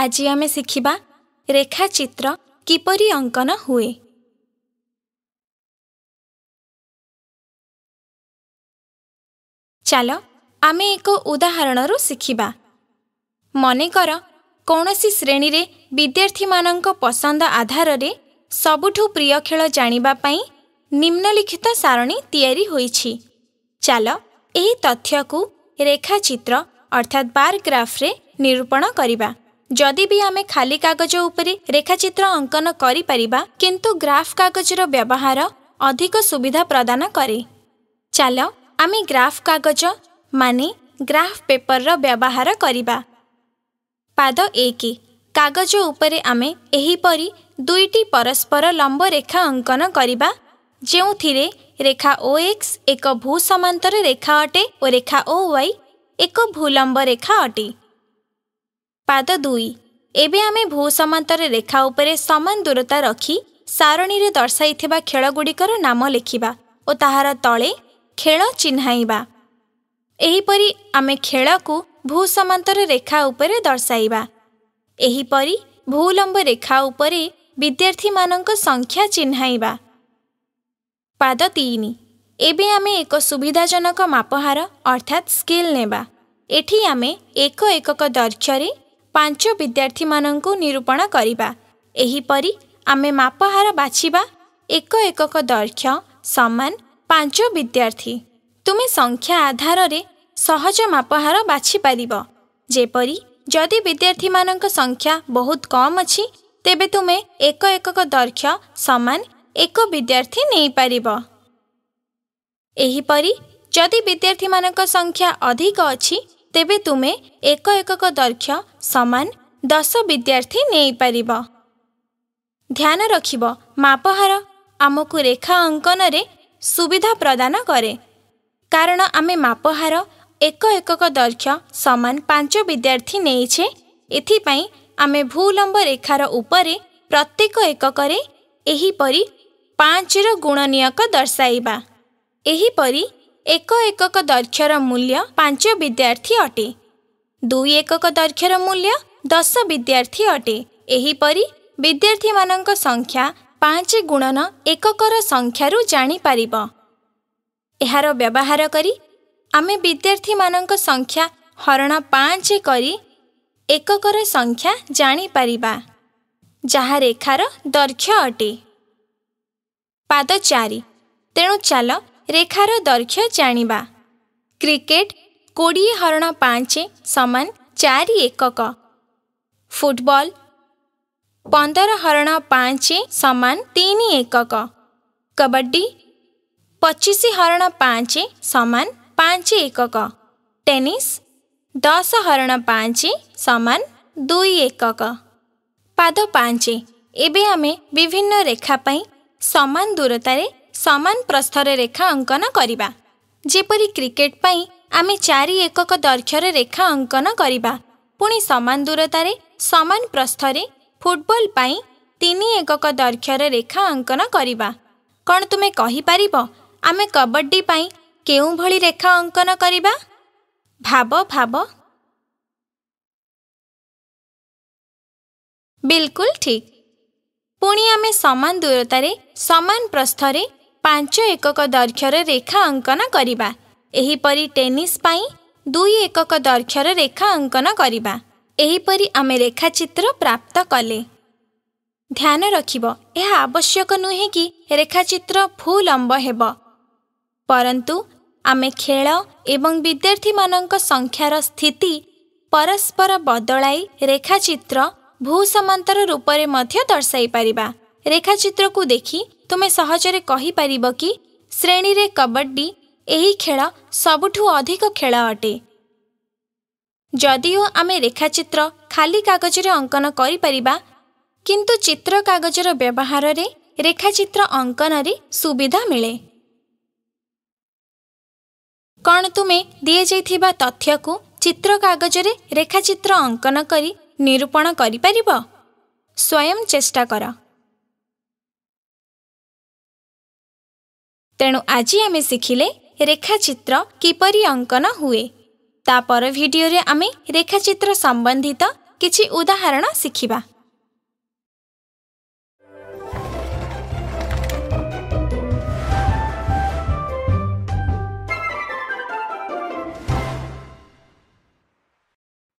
ଆଜି ଆମେ ଶିଖିବା ରେଖାଚିତ୍ର କିପରି ଅଙ୍କନ ହୁଏ ଚାଲ ଆମେ ଏକ ଉଦାହରଣରୁ ଶିଖିବା ମନେକର କୌଣସି ଶ୍ରେଣୀରେ ବିଦ୍ୟାର୍ଥୀମାନଙ୍କ ପସନ୍ଦ ଆଧାରରେ ସବୁଠୁ ପ୍ରିୟ ଖେଳ ଜାଣିବା ପାଇଁ ନିମ୍ନଲିଖିତ ସାରଣୀ ତିଆରି ହୋଇଛି ଚାଲ ଏହି ତଥ୍ୟକୁ ରେଖାଚିତ୍ର ଅର୍ଥାତ୍ ବାର୍ ଗ୍ରାଫ୍ରେ ନିରୂପଣ କରିବା ଯଦି ବି ଆମେ ଖାଲି କାଗଜ ଉପରେ ରେଖାଚିତ୍ର ଅଙ୍କନ କରିପାରିବା କିନ୍ତୁ ଗ୍ରାଫ୍ କାଗଜର ବ୍ୟବହାର ଅଧିକ ସୁବିଧା ପ୍ରଦାନ କରେ ଚାଲ ଆମେ ଗ୍ରାଫ୍ କାଗଜ ମାନେ ଗ୍ରାଫ୍ ପେପରର ବ୍ୟବହାର କରିବା ପାଦ ଏକ କାଗଜ ଉପରେ ଆମେ ଏହିପରି ଦୁଇଟି ପରସ୍ପର ଲମ୍ବ ରେଖା ଅଙ୍କନ କରିବା ଯେଉଁଥିରେ ରେଖା ଓ ଏକ୍ସ ଏକ ଭୂ ସମାନ୍ତର ରେଖା ଅଟେ ଓ ରେଖା ଓ ୱାଇ ଏକ ଭୂଲମ୍ବ ରେଖା ଅଟେ ପାଦ ଦୁଇ ଏବେ ଆମେ ଭୂ ସମାନ୍ତର ରେଖା ଉପରେ ସମାନ ଦୂରତା ରଖି ସାରଣୀରେ ଦର୍ଶାଇଥିବା ଖେଳଗୁଡ଼ିକର ନାମ ଲେଖିବା ଓ ତାହାର ତଳେ ଖେଳ ଚିହ୍ନାଇବା ଏହିପରି ଆମେ ଖେଳକୁ ଭୂ ସମାନ୍ତର ରେଖା ଉପରେ ଦର୍ଶାଇବା ଏହିପରି ଭୂଲମ୍ବ ରେଖା ଉପରେ ବିଦ୍ୟାର୍ଥୀମାନଙ୍କ ସଂଖ୍ୟା ଚିହ୍ନାଇବା ପାଦ ତିନି ଏବେ ଆମେ ଏକ ସୁବିଧାଜନକ ମାପହାର ଅର୍ଥାତ୍ ସ୍କିଲ୍ ନେବା ଏଠି ଆମେ ଏକ ଏକକ ଦୈର୍ଘ୍ୟରେ पाँच विद्यार्थी मरूपणे मापहार बाछा एक दैर्घ्य समान पाँच विद्यारर्थी तुमे संख्या आधारले सहज मापहार बाँपार जति विद्यार्थी मख्या बहुत कम अब तुमे एकएक दैर्घ्य समान एक विद्यार्थी नै पारपरि जी संख्या अधिक अघि ତେବେ ତୁମେ ଏକ ଏକକ ଦୈର୍ଘ୍ୟ ସମାନ ଦଶ ବିଦ୍ୟାର୍ଥୀ ନେଇପାରିବ ଧ୍ୟାନ ରଖିବ ମାପହାର ଆମକୁ ରେଖା ଅଙ୍କନରେ ସୁବିଧା ପ୍ରଦାନ କରେ କାରଣ ଆମେ ମାପହାର ଏକ ଏକକ ଦୈର୍ଘ୍ୟ ସମାନ ପାଞ୍ଚ ବିଦ୍ୟାର୍ଥୀ ନେଇଛେ ଏଥିପାଇଁ ଆମେ ଭୂଲମ୍ବ ରେଖାର ଉପରେ ପ୍ରତ୍ୟେକ ଏକକରେ ଏହିପରି ପାଞ୍ଚର ଗୁଣନୀୟକ ଦର୍ଶାଇବା ଏହିପରି ଏକ ଏକକ ଦୈର୍ଘ୍ୟର ମୂଲ୍ୟ ପାଞ୍ଚ ବିଦ୍ୟାର୍ଥୀ ଅଟେ ଦୁଇ ଏକକ ଦୈର୍ଘ୍ୟର ମୂଲ୍ୟ ଦଶ ବିଦ୍ୟାର୍ଥୀ ଅଟେ ଏହିପରି ବିଦ୍ୟାର୍ଥୀମାନଙ୍କ ସଂଖ୍ୟା ପାଞ୍ଚ ଗୁଣନ ଏକକର ସଂଖ୍ୟାରୁ ଜାଣିପାରିବ ଏହାର ବ୍ୟବହାର କରି ଆମେ ବିଦ୍ୟାର୍ଥୀମାନଙ୍କ ସଂଖ୍ୟା ହରଣ ପାଞ୍ଚ କରି ଏକକର ସଂଖ୍ୟା ଜାଣିପାରିବା ଯାହା ରେଖାର ଦୈର୍ଘ୍ୟ ଅଟେ ପାଦ ଚାରି ତେଣୁ ଚାଲ रेखार दैर्य जानिबा क्रिकेट कडि हरण 5 समान चार एकक फुटबल पन्ध्र हरण 5 समान तिन एकक कबड्डी 25 हरण 5 समान पाँच एकक टेनिस दस हरण पाँच समान दुई एकक पाँच एम विभिन्न रेखापा समान दूरतारे ସମାନ ପ୍ରସ୍ଥରେ ରେଖା ଅଙ୍କନ କରିବା ଯେପରି କ୍ରିକେଟ ପାଇଁ ଆମେ ଚାରି ଏକକ ଦୈର୍ଘ୍ୟରେ ରେଖା ଅଙ୍କନ କରିବା ପୁଣି ସମାନ ଦୂରତାରେ ସମାନ ପ୍ରସ୍ଥରେ ଫୁଟବଲ ପାଇଁ ତିନି ଏକକ ଦୈର୍ଘ୍ୟରେ ରେଖା ଅଙ୍କନ କରିବା କ'ଣ ତୁମେ କହିପାରିବ ଆମେ କବାଡ଼ି ପାଇଁ କେଉଁଭଳି ରେଖା ଅଙ୍କନ କରିବା ଭାବ ଭାବ ବିଲକୁଲ ଠିକ୍ ପୁଣି ଆମେ ସମାନ ଦୂରତାରେ ସମାନ ପ୍ରସ୍ଥରେ ପାଞ୍ଚ ଏକକ ଦୈର୍ଘ୍ୟର ରେଖା ଅଙ୍କନ କରିବା ଏହିପରି ଟେନିସ୍ ପାଇଁ ଦୁଇ ଏକକ ଦୈର୍ଘ୍ୟର ରେଖା ଅଙ୍କନ କରିବା ଏହିପରି ଆମେ ରେଖାଚିତ୍ର ପ୍ରାପ୍ତ କଲେ ଧ୍ୟାନ ରଖିବ ଏହା ଆବଶ୍ୟକ ନୁହେଁ କି ରେଖାଚିତ୍ର ଫୁଲମ୍ବ ହେବ ପରନ୍ତୁ ଆମେ ଖେଳ ଏବଂ ବିଦ୍ୟାର୍ଥୀମାନଙ୍କ ସଂଖ୍ୟାର ସ୍ଥିତି ପରସ୍ପର ବଦଳାଇ ରେଖାଚିତ୍ର ଭୂସମାନ୍ତର ରୂପରେ ମଧ୍ୟ ଦର୍ଶାଇ ପାରିବା ରେଖାଚିତ୍ରକୁ ଦେଖି ତୁମେ ସହଜରେ କହିପାରିବ କି ଶ୍ରେଣୀରେ କବାଡ଼ି ଏହି ଖେଳ ସବୁଠୁ ଅଧିକ ଖେଳ ଅଟେ ଯଦିଓ ଆମେ ରେଖାଚିତ୍ର ଖାଲି କାଗଜରେ ଅଙ୍କନ କରିପାରିବା କିନ୍ତୁ ଚିତ୍ର କାଗଜର ବ୍ୟବହାରରେ ରେଖାଚିତ୍ର ଅଙ୍କନରେ ସୁବିଧା ମିଳେ କ'ଣ ତୁମେ ଦିଆଯାଇଥିବା ତଥ୍ୟକୁ ଚିତ୍ର କାଗଜରେ ରେଖାଚିତ୍ର ଅଙ୍କନ କରି ନିରୂପଣ କରିପାରିବ ସ୍ୱୟଂ ଚେଷ୍ଟା କର ତେଣୁ ଆଜି ଆମେ ଶିଖିଲେ ରେଖାଚିତ୍ର କିପରି ଅଙ୍କନ ହୁଏ ତା'ପର ଭିଡ଼ିଓରେ ଆମେ ରେଖାଚିତ୍ର ସମ୍ବନ୍ଧିତ କିଛି ଉଦାହରଣ ଶିଖିବା